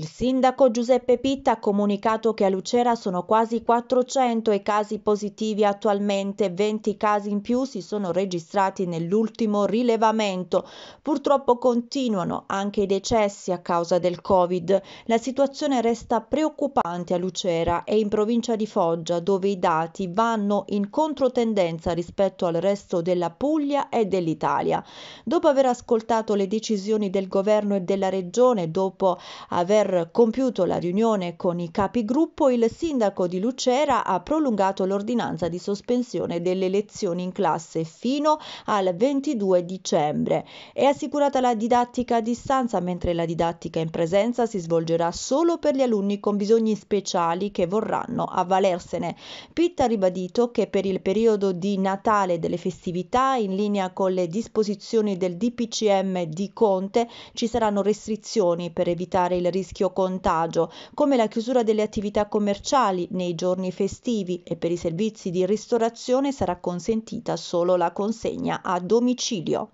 Il sindaco Giuseppe Pitta ha comunicato che a Lucera sono quasi 400 i casi positivi attualmente, 20 casi in più si sono registrati nell'ultimo rilevamento. Purtroppo continuano anche i decessi a causa del Covid. La situazione resta preoccupante a Lucera e in provincia di Foggia, dove i dati vanno in controtendenza rispetto al resto della Puglia e dell'Italia. Dopo aver ascoltato le decisioni del governo e della regione, dopo aver aver compiuto la riunione con i capigruppo, il sindaco di Lucera ha prolungato l'ordinanza di sospensione delle lezioni in classe fino al 22 dicembre. È assicurata la didattica a distanza, mentre la didattica in presenza si svolgerà solo per gli alunni con bisogni speciali che vorranno avvalersene. Pitt ha ribadito che per il periodo di Natale delle festività, in linea con le disposizioni del DPCM di Conte, ci saranno restrizioni per evitare il rischio rischio contagio, come la chiusura delle attività commerciali nei giorni festivi e per i servizi di ristorazione sarà consentita solo la consegna a domicilio.